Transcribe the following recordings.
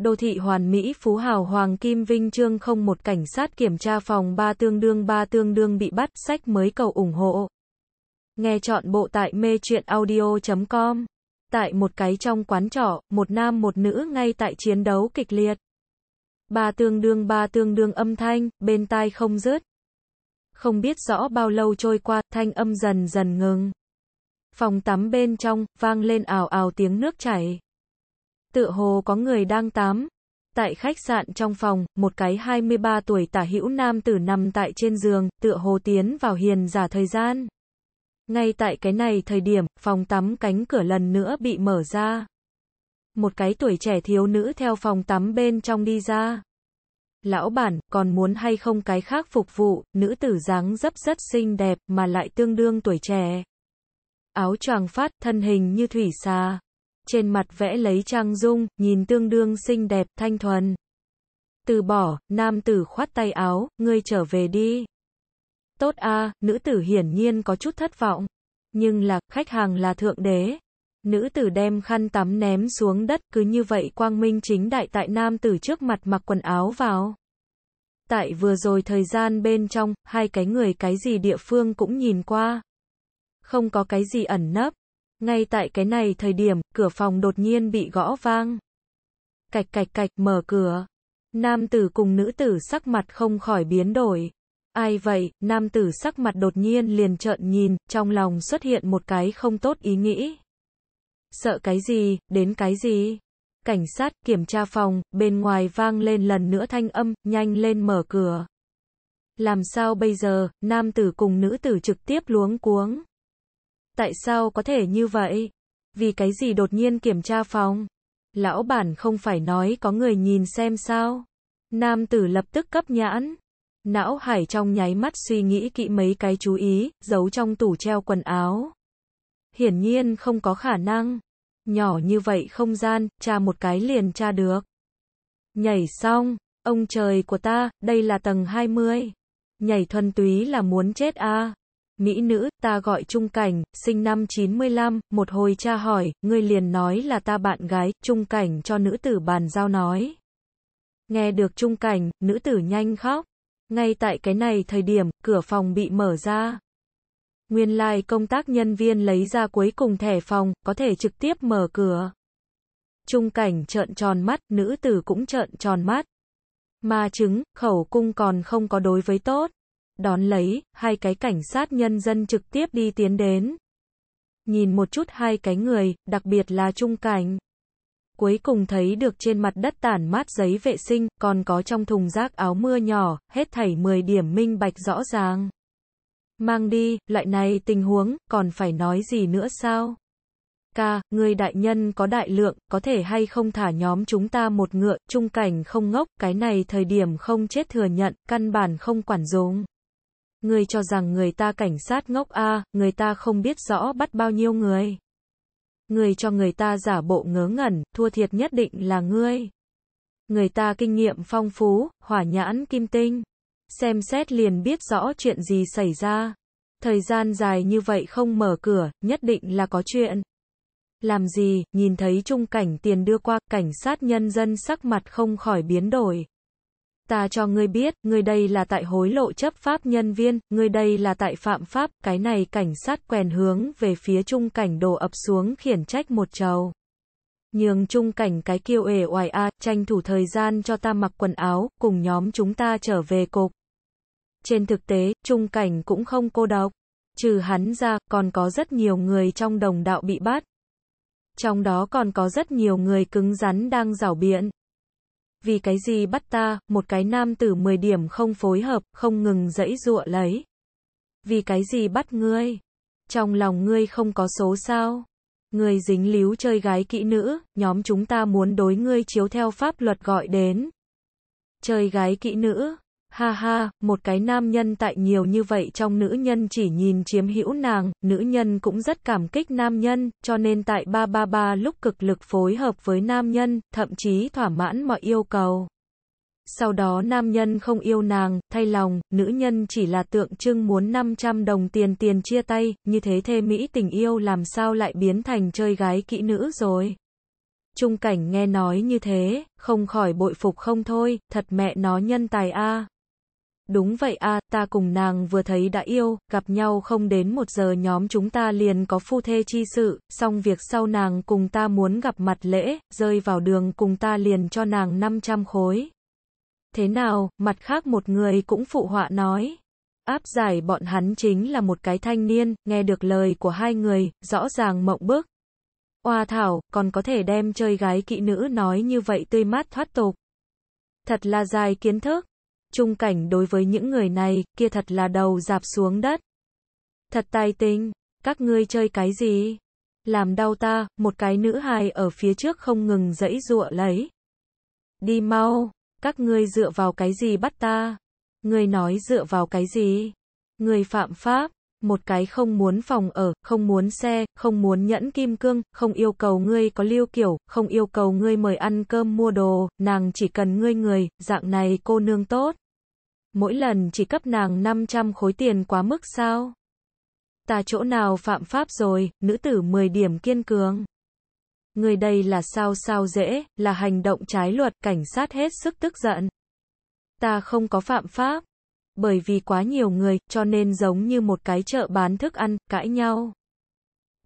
đô thị hoàn mỹ phú hào Hoàng Kim Vinh chương không một cảnh sát kiểm tra phòng 3 tương đương 3 tương đương bị bắt sách mới cầu ủng hộ. Nghe chọn bộ tại mê truyện audio.com. Tại một cái trong quán trọ, một nam một nữ ngay tại chiến đấu kịch liệt. Ba tương đương ba tương đương âm thanh, bên tai không dứt Không biết rõ bao lâu trôi qua, thanh âm dần dần ngừng. Phòng tắm bên trong, vang lên ảo ảo tiếng nước chảy tựa hồ có người đang tắm. Tại khách sạn trong phòng, một cái 23 tuổi tả hữu nam tử nằm tại trên giường, tựa hồ tiến vào hiền giả thời gian. Ngay tại cái này thời điểm, phòng tắm cánh cửa lần nữa bị mở ra. Một cái tuổi trẻ thiếu nữ theo phòng tắm bên trong đi ra. Lão bản, còn muốn hay không cái khác phục vụ, nữ tử dáng dấp rất xinh đẹp mà lại tương đương tuổi trẻ. Áo choàng phát, thân hình như thủy xà, trên mặt vẽ lấy trang dung, nhìn tương đương xinh đẹp, thanh thuần. Từ bỏ, nam tử khoát tay áo, ngươi trở về đi. Tốt a, à, nữ tử hiển nhiên có chút thất vọng. Nhưng là, khách hàng là thượng đế. Nữ tử đem khăn tắm ném xuống đất cứ như vậy quang minh chính đại tại nam tử trước mặt mặc quần áo vào. Tại vừa rồi thời gian bên trong, hai cái người cái gì địa phương cũng nhìn qua. Không có cái gì ẩn nấp, ngay tại cái này thời điểm, cửa phòng đột nhiên bị gõ vang. Cạch cạch cạch mở cửa. Nam tử cùng nữ tử sắc mặt không khỏi biến đổi. Ai vậy, nam tử sắc mặt đột nhiên liền trợn nhìn, trong lòng xuất hiện một cái không tốt ý nghĩ. Sợ cái gì, đến cái gì? Cảnh sát kiểm tra phòng, bên ngoài vang lên lần nữa thanh âm, nhanh lên mở cửa. Làm sao bây giờ, nam tử cùng nữ tử trực tiếp luống cuống. Tại sao có thể như vậy? Vì cái gì đột nhiên kiểm tra phòng? Lão bản không phải nói có người nhìn xem sao? Nam tử lập tức cấp nhãn. Não hải trong nháy mắt suy nghĩ kỹ mấy cái chú ý, giấu trong tủ treo quần áo. Hiển nhiên không có khả năng. Nhỏ như vậy không gian, tra một cái liền tra được. Nhảy xong, ông trời của ta, đây là tầng 20. Nhảy thuần túy là muốn chết a. À? Mỹ nữ, ta gọi Trung Cảnh, sinh năm 95, một hồi cha hỏi, ngươi liền nói là ta bạn gái, Trung Cảnh cho nữ tử bàn giao nói. Nghe được Trung Cảnh, nữ tử nhanh khóc. Ngay tại cái này thời điểm, cửa phòng bị mở ra. Nguyên lai like công tác nhân viên lấy ra cuối cùng thẻ phòng, có thể trực tiếp mở cửa. Trung cảnh trợn tròn mắt, nữ tử cũng trợn tròn mắt. Mà chứng, khẩu cung còn không có đối với tốt. Đón lấy, hai cái cảnh sát nhân dân trực tiếp đi tiến đến. Nhìn một chút hai cái người, đặc biệt là trung cảnh. Cuối cùng thấy được trên mặt đất tản mát giấy vệ sinh, còn có trong thùng rác áo mưa nhỏ, hết thảy 10 điểm minh bạch rõ ràng. Mang đi, loại này tình huống, còn phải nói gì nữa sao? ca, người đại nhân có đại lượng, có thể hay không thả nhóm chúng ta một ngựa, trung cảnh không ngốc, cái này thời điểm không chết thừa nhận, căn bản không quản dùng. Người cho rằng người ta cảnh sát ngốc a, người ta không biết rõ bắt bao nhiêu người. Người cho người ta giả bộ ngớ ngẩn, thua thiệt nhất định là ngươi. Người ta kinh nghiệm phong phú, hỏa nhãn kim tinh. Xem xét liền biết rõ chuyện gì xảy ra. Thời gian dài như vậy không mở cửa, nhất định là có chuyện. Làm gì, nhìn thấy trung cảnh tiền đưa qua, cảnh sát nhân dân sắc mặt không khỏi biến đổi ta cho ngươi biết, ngươi đây là tại hối lộ chấp pháp nhân viên, ngươi đây là tại phạm pháp, cái này cảnh sát quèn hướng về phía trung cảnh đổ ập xuống khiển trách một trầu. Nhường trung cảnh cái kiêu ề oài a, tranh thủ thời gian cho ta mặc quần áo, cùng nhóm chúng ta trở về cục. Trên thực tế, trung cảnh cũng không cô độc. Trừ hắn ra, còn có rất nhiều người trong đồng đạo bị bắt. Trong đó còn có rất nhiều người cứng rắn đang rảo biện vì cái gì bắt ta, một cái nam tử 10 điểm không phối hợp, không ngừng dẫy dụa lấy. Vì cái gì bắt ngươi? Trong lòng ngươi không có số sao? Ngươi dính líu chơi gái kỹ nữ, nhóm chúng ta muốn đối ngươi chiếu theo pháp luật gọi đến. Chơi gái kỹ nữ, Ha ha, một cái nam nhân tại nhiều như vậy trong nữ nhân chỉ nhìn chiếm hữu nàng, nữ nhân cũng rất cảm kích nam nhân, cho nên tại 333 lúc cực lực phối hợp với nam nhân, thậm chí thỏa mãn mọi yêu cầu. Sau đó nam nhân không yêu nàng, thay lòng, nữ nhân chỉ là tượng trưng muốn 500 đồng tiền tiền chia tay, như thế thê mỹ tình yêu làm sao lại biến thành chơi gái kỹ nữ rồi. Trung cảnh nghe nói như thế, không khỏi bội phục không thôi, thật mẹ nó nhân tài a. Đúng vậy a ta cùng nàng vừa thấy đã yêu, gặp nhau không đến một giờ nhóm chúng ta liền có phu thê chi sự, xong việc sau nàng cùng ta muốn gặp mặt lễ, rơi vào đường cùng ta liền cho nàng 500 khối. Thế nào, mặt khác một người cũng phụ họa nói. Áp giải bọn hắn chính là một cái thanh niên, nghe được lời của hai người, rõ ràng mộng bức. Oa thảo, còn có thể đem chơi gái kỵ nữ nói như vậy tươi mát thoát tục. Thật là dài kiến thức. Trung cảnh đối với những người này, kia thật là đầu dạp xuống đất. Thật tài tình, các ngươi chơi cái gì? Làm đau ta, một cái nữ hài ở phía trước không ngừng dẫy dụa lấy. Đi mau, các ngươi dựa vào cái gì bắt ta? người nói dựa vào cái gì? người phạm pháp, một cái không muốn phòng ở, không muốn xe, không muốn nhẫn kim cương, không yêu cầu ngươi có lưu kiểu, không yêu cầu ngươi mời ăn cơm mua đồ, nàng chỉ cần ngươi người, dạng này cô nương tốt. Mỗi lần chỉ cấp nàng 500 khối tiền quá mức sao? Ta chỗ nào phạm pháp rồi, nữ tử 10 điểm kiên cường. Người đây là sao sao dễ, là hành động trái luật, cảnh sát hết sức tức giận. Ta không có phạm pháp bởi vì quá nhiều người, cho nên giống như một cái chợ bán thức ăn, cãi nhau.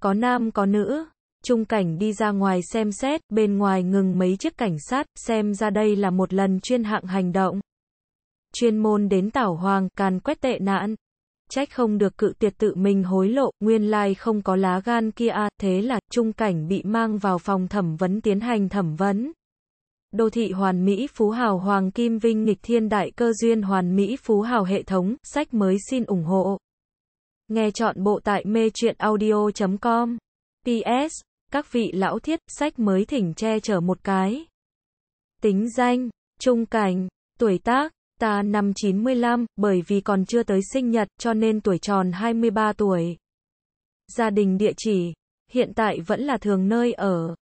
Có nam có nữ, trung cảnh đi ra ngoài xem xét, bên ngoài ngừng mấy chiếc cảnh sát, xem ra đây là một lần chuyên hạng hành động. Chuyên môn đến tảo hoàng, càn quét tệ nạn. Trách không được cự tiệt tự mình hối lộ, nguyên lai like không có lá gan kia, thế là trung cảnh bị mang vào phòng thẩm vấn tiến hành thẩm vấn đô thị hoàn mỹ phú hào hoàng kim vinh nghịch thiên đại cơ duyên hoàn mỹ phú hào hệ thống, sách mới xin ủng hộ. Nghe chọn bộ tại mê truyện audio.com. PS, các vị lão thiết, sách mới thỉnh che chở một cái. Tính danh, trung cảnh, tuổi tác, ta năm 95, bởi vì còn chưa tới sinh nhật cho nên tuổi tròn 23 tuổi. Gia đình địa chỉ, hiện tại vẫn là thường nơi ở.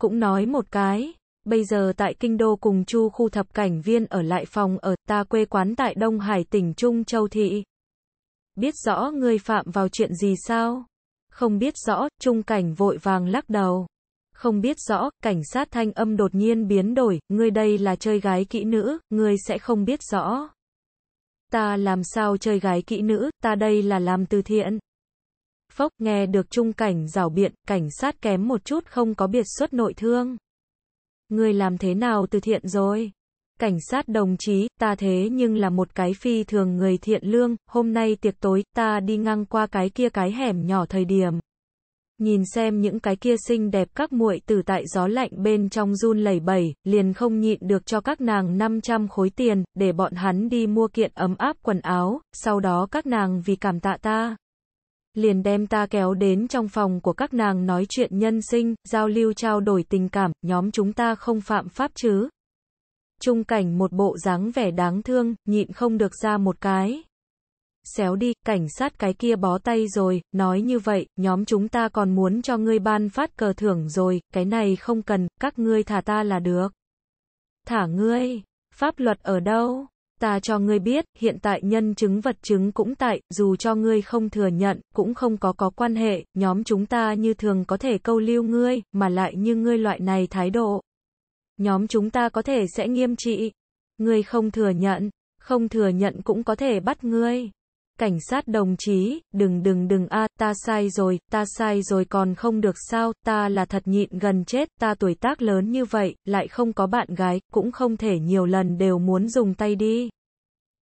Cũng nói một cái. Bây giờ tại Kinh Đô cùng Chu khu thập cảnh viên ở lại phòng ở ta quê quán tại Đông Hải tỉnh Trung Châu Thị. Biết rõ người phạm vào chuyện gì sao? Không biết rõ, Trung cảnh vội vàng lắc đầu. Không biết rõ, cảnh sát thanh âm đột nhiên biến đổi, ngươi đây là chơi gái kỹ nữ, ngươi sẽ không biết rõ. Ta làm sao chơi gái kỹ nữ, ta đây là làm từ thiện. Phốc nghe được trung cảnh rào biện, cảnh sát kém một chút không có biệt xuất nội thương. Ngươi làm thế nào từ thiện rồi? Cảnh sát đồng chí, ta thế nhưng là một cái phi thường người thiện lương, hôm nay tiệc tối, ta đi ngang qua cái kia cái hẻm nhỏ thời điểm. Nhìn xem những cái kia xinh đẹp các muội tử tại gió lạnh bên trong run lẩy bẩy, liền không nhịn được cho các nàng 500 khối tiền, để bọn hắn đi mua kiện ấm áp quần áo, sau đó các nàng vì cảm tạ ta, liền đem ta kéo đến trong phòng của các nàng nói chuyện nhân sinh, giao lưu trao đổi tình cảm, nhóm chúng ta không phạm pháp chứ. Trung cảnh một bộ dáng vẻ đáng thương, nhịn không được ra một cái. Xéo đi, cảnh sát cái kia bó tay rồi, nói như vậy, nhóm chúng ta còn muốn cho ngươi ban phát cờ thưởng rồi, cái này không cần, các ngươi thả ta là được. Thả ngươi, pháp luật ở đâu? ta cho ngươi biết, hiện tại nhân chứng vật chứng cũng tại, dù cho ngươi không thừa nhận, cũng không có có quan hệ, nhóm chúng ta như thường có thể câu lưu ngươi, mà lại như ngươi loại này thái độ. Nhóm chúng ta có thể sẽ nghiêm trị. Ngươi không thừa nhận, không thừa nhận cũng có thể bắt ngươi cảnh sát đồng chí, đừng đừng đừng a, ta sai rồi, ta sai rồi còn không được sao, ta là thật nhịn gần chết, ta tuổi tác lớn như vậy, lại không có bạn gái, cũng không thể nhiều lần đều muốn dùng tay đi.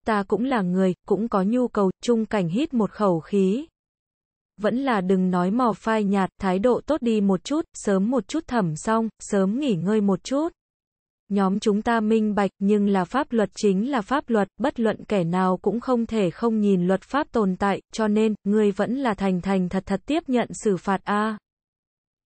Ta cũng là người, cũng có nhu cầu, chung cảnh hít một khẩu khí. Vẫn là đừng nói mò phai nhạt, thái độ tốt đi một chút, sớm một chút thẩm xong, sớm nghỉ ngơi một chút. Nhóm chúng ta minh bạch nhưng là pháp luật chính là pháp luật, bất luận kẻ nào cũng không thể không nhìn luật pháp tồn tại, cho nên, ngươi vẫn là thành thành thật thật tiếp nhận xử phạt A.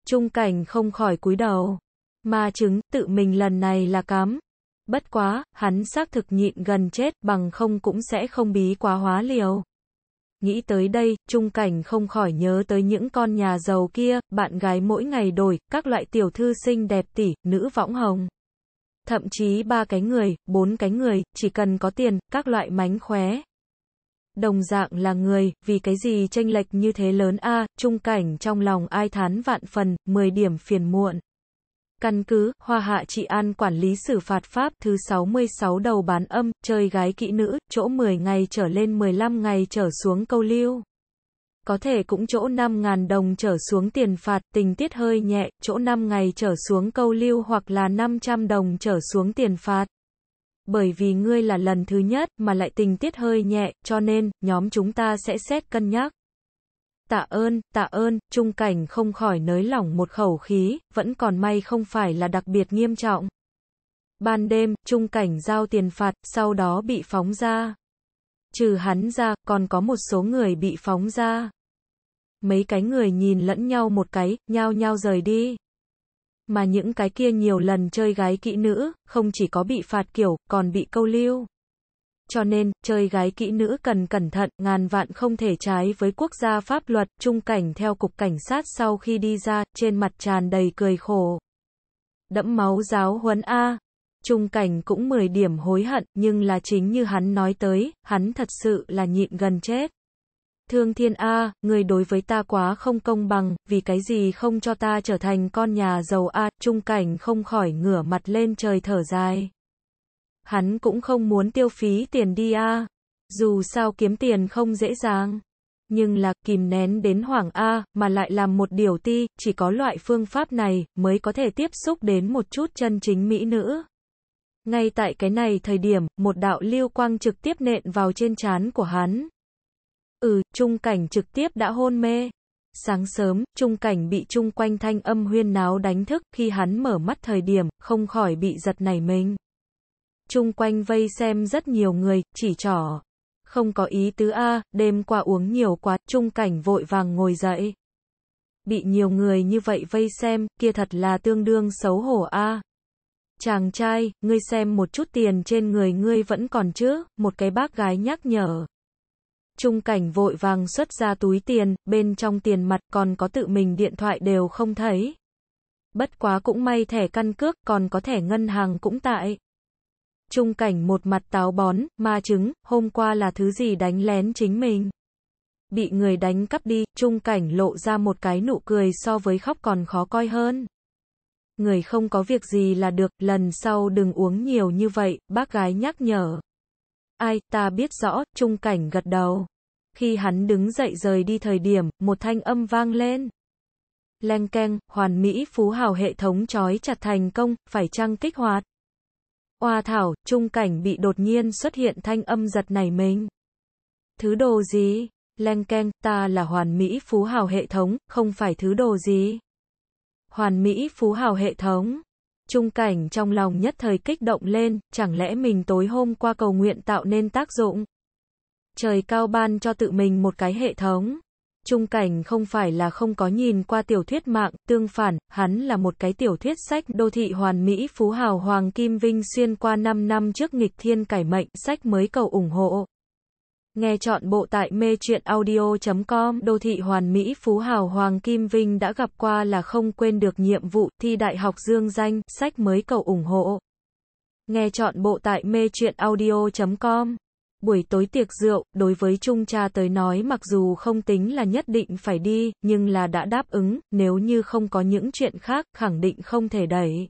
Trung cảnh không khỏi cúi đầu. Mà chứng, tự mình lần này là cám. Bất quá, hắn xác thực nhịn gần chết, bằng không cũng sẽ không bí quá hóa liều. Nghĩ tới đây, trung cảnh không khỏi nhớ tới những con nhà giàu kia, bạn gái mỗi ngày đổi, các loại tiểu thư xinh đẹp tỷ, nữ võng hồng thậm chí ba cái người, bốn cái người, chỉ cần có tiền, các loại mánh khóe. Đồng dạng là người, vì cái gì tranh lệch như thế lớn a, trung cảnh trong lòng ai thán vạn phần, 10 điểm phiền muộn. Căn cứ, Hoa Hạ Trị An Quản lý xử phạt Pháp thứ 66 đầu bán âm, chơi gái kỹ nữ, chỗ 10 ngày trở lên 15 ngày trở xuống câu lưu có thể cũng chỗ 5.000 đồng trở xuống tiền phạt, tình tiết hơi nhẹ, chỗ 5 ngày trở xuống câu lưu hoặc là 500 đồng trở xuống tiền phạt. Bởi vì ngươi là lần thứ nhất mà lại tình tiết hơi nhẹ, cho nên, nhóm chúng ta sẽ xét cân nhắc. Tạ ơn, tạ ơn, trung cảnh không khỏi nới lỏng một khẩu khí, vẫn còn may không phải là đặc biệt nghiêm trọng. Ban đêm, trung cảnh giao tiền phạt, sau đó bị phóng ra trừ hắn ra, còn có một số người bị phóng ra. Mấy cái người nhìn lẫn nhau một cái, nhao nhao rời đi. Mà những cái kia nhiều lần chơi gái kỹ nữ, không chỉ có bị phạt kiểu, còn bị câu lưu. Cho nên, chơi gái kỹ nữ cần cẩn thận, ngàn vạn không thể trái với quốc gia pháp luật, trung cảnh theo cục cảnh sát sau khi đi ra, trên mặt tràn đầy cười khổ. Đẫm máu giáo huấn A, Trung cảnh cũng 10 điểm hối hận, nhưng là chính như hắn nói tới, hắn thật sự là nhịn gần chết. Thương thiên A, à, người đối với ta quá không công bằng, vì cái gì không cho ta trở thành con nhà giàu A, trung cảnh không khỏi ngửa mặt lên trời thở dài. Hắn cũng không muốn tiêu phí tiền đi A, dù sao kiếm tiền không dễ dàng. Nhưng là kìm nén đến hoảng A, mà lại làm một điều ti, chỉ có loại phương pháp này, mới có thể tiếp xúc đến một chút chân chính mỹ nữ. Ngay tại cái này thời điểm, một đạo lưu quang trực tiếp nện vào trên trán của hắn. Ừ, trung cảnh trực tiếp đã hôn mê. Sáng sớm, trung cảnh bị trung quanh thanh âm huyên náo đánh thức, khi hắn mở mắt thời điểm, không khỏi bị giật nảy mình. Trung quanh vây xem rất nhiều người, chỉ trỏ. Không có ý tứ A, đêm qua uống nhiều quá, trung cảnh vội vàng ngồi dậy. Bị nhiều người như vậy vây xem, kia thật là tương đương xấu hổ A. Chàng trai, ngươi xem một chút tiền trên người ngươi vẫn còn chứ, một cái bác gái nhắc nhở. Trung cảnh vội vàng xuất ra túi tiền, bên trong tiền mặt còn có tự mình điện thoại đều không thấy. Bất quá cũng may thẻ căn cước, còn có thẻ ngân hàng cũng tại. Trung cảnh một mặt táo bón, ma chứng, hôm qua là thứ gì đánh lén chính mình. Bị người đánh cắp đi, trung cảnh lộ ra một cái nụ cười so với khóc còn khó coi hơn người không có việc gì là được, lần sau đừng uống nhiều như vậy, bác gái nhắc nhở. Ai, ta biết rõ, trung cảnh gật đầu. Khi hắn đứng dậy rời đi thời điểm, một thanh âm vang lên. Leng keng, hoàn mỹ phú hào hệ thống trói chặt thành công, phải chăng kích hoạt? Oa thảo, trung cảnh bị đột nhiên xuất hiện thanh âm giật này mình. Thứ đồ gì? Leng keng, ta là hoàn mỹ phú hào hệ thống, không phải thứ đồ gì hoàn mỹ phú hào hệ thống. Trung cảnh trong lòng nhất thời kích động lên, chẳng lẽ mình tối hôm qua cầu nguyện tạo nên tác dụng? Trời cao ban cho tự mình một cái hệ thống. Trung cảnh không phải là không có nhìn qua tiểu thuyết mạng, tương phản, hắn là một cái tiểu thuyết sách đô thị hoàn mỹ phú hào hoàng kim vinh xuyên qua 5 năm trước nghịch thiên cải mệnh, sách mới cầu ủng hộ. Nghe chọn bộ tại mê truyện audio.com Đô thị hoàn mỹ phú hào Hoàng Kim Vinh đã gặp qua là không quên được nhiệm vụ thi đại học dương danh, sách mới cầu ủng hộ. Nghe chọn bộ tại mê truyện audio.com Buổi tối tiệc rượu, đối với Trung Cha tới nói mặc dù không tính là nhất định phải đi, nhưng là đã đáp ứng, nếu như không có những chuyện khác, khẳng định không thể đẩy.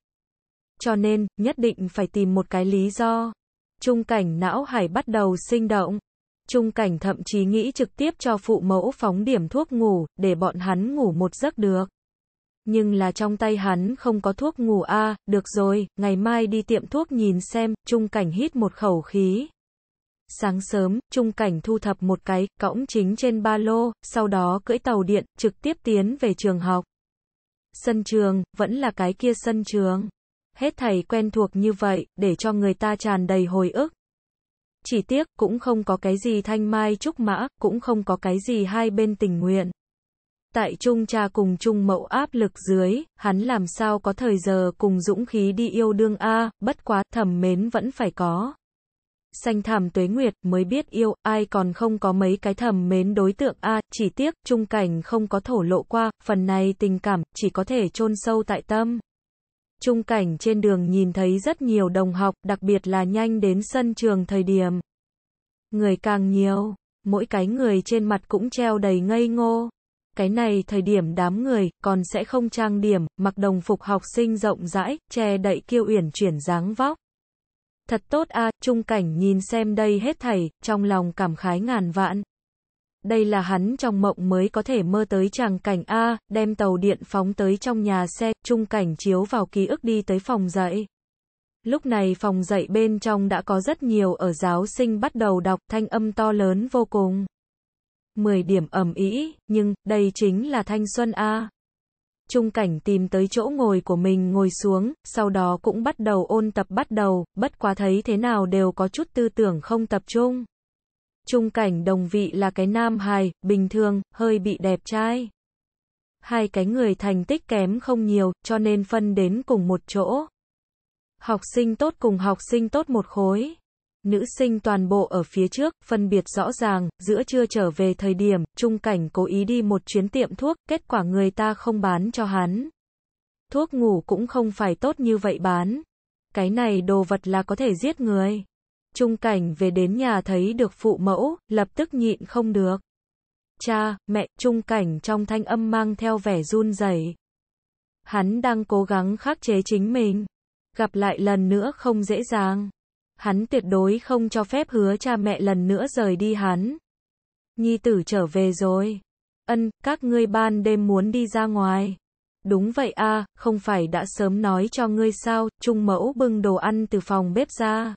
Cho nên, nhất định phải tìm một cái lý do. Trung cảnh não hải bắt đầu sinh động. Trung cảnh thậm chí nghĩ trực tiếp cho phụ mẫu phóng điểm thuốc ngủ, để bọn hắn ngủ một giấc được. Nhưng là trong tay hắn không có thuốc ngủ a à, được rồi, ngày mai đi tiệm thuốc nhìn xem, trung cảnh hít một khẩu khí. Sáng sớm, trung cảnh thu thập một cái, cõng chính trên ba lô, sau đó cưỡi tàu điện, trực tiếp tiến về trường học. Sân trường, vẫn là cái kia sân trường. Hết thầy quen thuộc như vậy, để cho người ta tràn đầy hồi ức, chỉ tiếc, cũng không có cái gì thanh mai trúc mã, cũng không có cái gì hai bên tình nguyện. Tại trung cha cùng trung mậu áp lực dưới, hắn làm sao có thời giờ cùng dũng khí đi yêu đương A, bất quá thầm mến vẫn phải có. Xanh thảm tuế nguyệt mới biết yêu, ai còn không có mấy cái thầm mến đối tượng A, chỉ tiếc, trung cảnh không có thổ lộ qua, phần này tình cảm, chỉ có thể chôn sâu tại tâm. Trung cảnh trên đường nhìn thấy rất nhiều đồng học, đặc biệt là nhanh đến sân trường thời điểm. Người càng nhiều, mỗi cái người trên mặt cũng treo đầy ngây ngô. Cái này thời điểm đám người, còn sẽ không trang điểm, mặc đồng phục học sinh rộng rãi, che đậy kiêu uyển chuyển dáng vóc. Thật tốt a trung cảnh nhìn xem đây hết thảy, trong lòng cảm khái ngàn vạn đây là hắn trong mộng mới có thể mơ tới chàng cảnh A, đem tàu điện phóng tới trong nhà xe, trung cảnh chiếu vào ký ức đi tới phòng dạy. Lúc này phòng dạy bên trong đã có rất nhiều ở giáo sinh bắt đầu đọc thanh âm to lớn vô cùng. 10 điểm ẩm ý, nhưng, đây chính là thanh xuân A. Trung cảnh tìm tới chỗ ngồi của mình ngồi xuống, sau đó cũng bắt đầu ôn tập bắt đầu, bất quá thấy thế nào đều có chút tư tưởng không tập trung. Trung cảnh đồng vị là cái nam hài, bình thường, hơi bị đẹp trai. Hai cái người thành tích kém không nhiều, cho nên phân đến cùng một chỗ. Học sinh tốt cùng học sinh tốt một khối. Nữ sinh toàn bộ ở phía trước, phân biệt rõ ràng, giữa trưa trở về thời điểm, trung cảnh cố ý đi một chuyến tiệm thuốc, kết quả người ta không bán cho hắn. Thuốc ngủ cũng không phải tốt như vậy bán. Cái này đồ vật là có thể giết người. Trung cảnh về đến nhà thấy được phụ mẫu, lập tức nhịn không được. Cha, mẹ, trung cảnh trong thanh âm mang theo vẻ run rẩy. Hắn đang cố gắng khắc chế chính mình. Gặp lại lần nữa không dễ dàng. Hắn tuyệt đối không cho phép hứa cha mẹ lần nữa rời đi hắn. Nhi tử trở về rồi. Ân, các ngươi ban đêm muốn đi ra ngoài. Đúng vậy a, không phải đã sớm nói cho ngươi sao, Trung mẫu bưng đồ ăn từ phòng bếp ra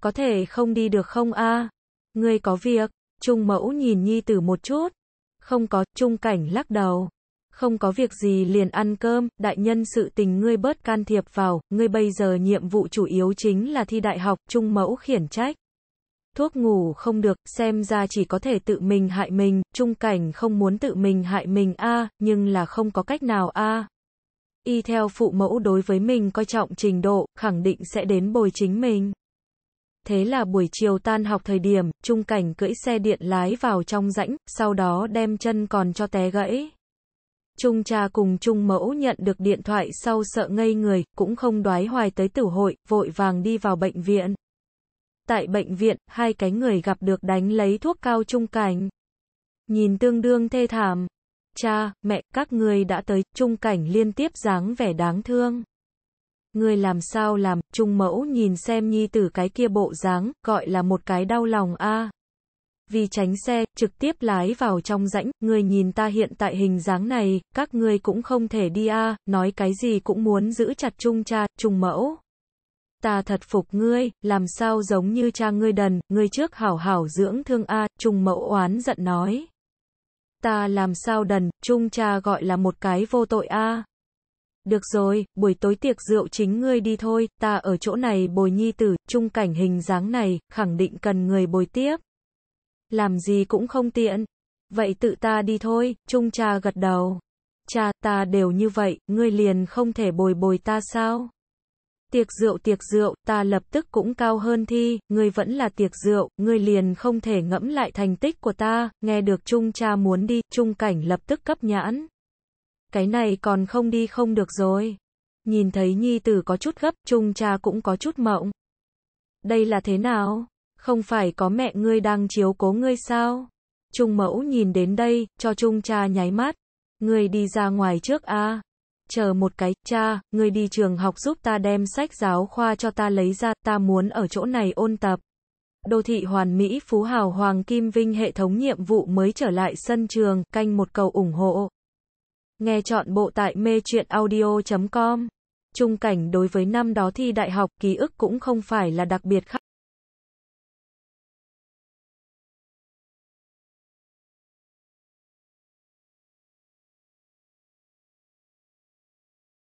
có thể không đi được không a? À? Ngươi có việc? Trung Mẫu nhìn Nhi Tử một chút. Không có, Trung Cảnh lắc đầu. Không có việc gì liền ăn cơm, đại nhân sự tình ngươi bớt can thiệp vào, ngươi bây giờ nhiệm vụ chủ yếu chính là thi đại học, Trung Mẫu khiển trách. Thuốc ngủ không được, xem ra chỉ có thể tự mình hại mình, Trung Cảnh không muốn tự mình hại mình a, nhưng là không có cách nào a. Y theo phụ mẫu đối với mình coi trọng trình độ, khẳng định sẽ đến bồi chính mình. Thế là buổi chiều tan học thời điểm, Trung Cảnh cưỡi xe điện lái vào trong rãnh, sau đó đem chân còn cho té gãy. Trung cha cùng Trung mẫu nhận được điện thoại sau sợ ngây người, cũng không đoái hoài tới tử hội, vội vàng đi vào bệnh viện. Tại bệnh viện, hai cái người gặp được đánh lấy thuốc cao Trung Cảnh. Nhìn tương đương thê thảm. Cha, mẹ, các người đã tới, Trung Cảnh liên tiếp dáng vẻ đáng thương. Người làm sao làm, trung mẫu nhìn xem nhi tử cái kia bộ dáng, gọi là một cái đau lòng a. Vì tránh xe, trực tiếp lái vào trong rãnh, người nhìn ta hiện tại hình dáng này, các ngươi cũng không thể đi a, nói cái gì cũng muốn giữ chặt trung cha, trung mẫu. Ta thật phục ngươi, làm sao giống như cha ngươi đần, ngươi trước hảo hảo dưỡng thương a, trung mẫu oán giận nói. Ta làm sao đần, trung cha gọi là một cái vô tội a. Được rồi, buổi tối tiệc rượu chính ngươi đi thôi, ta ở chỗ này bồi nhi tử, trung cảnh hình dáng này, khẳng định cần người bồi tiếp. Làm gì cũng không tiện. Vậy tự ta đi thôi, trung cha gật đầu. Cha, ta đều như vậy, ngươi liền không thể bồi bồi ta sao? Tiệc rượu tiệc rượu, ta lập tức cũng cao hơn thi, ngươi vẫn là tiệc rượu, ngươi liền không thể ngẫm lại thành tích của ta, nghe được trung cha muốn đi, trung cảnh lập tức cấp nhãn. Cái này còn không đi không được rồi. Nhìn thấy nhi tử có chút gấp, trung cha cũng có chút mộng. Đây là thế nào? Không phải có mẹ ngươi đang chiếu cố ngươi sao? Trung mẫu nhìn đến đây, cho trung cha nháy mắt. Ngươi đi ra ngoài trước a. Chờ một cái, cha, ngươi đi trường học giúp ta đem sách giáo khoa cho ta lấy ra, ta muốn ở chỗ này ôn tập. Đô thị hoàn mỹ phú hào hoàng kim vinh hệ thống nhiệm vụ mới trở lại sân trường, canh một cầu ủng hộ. Nghe chọn bộ tại mê truyện audio.com. Trung cảnh đối với năm đó thi đại học ký ức cũng không phải là đặc biệt khác.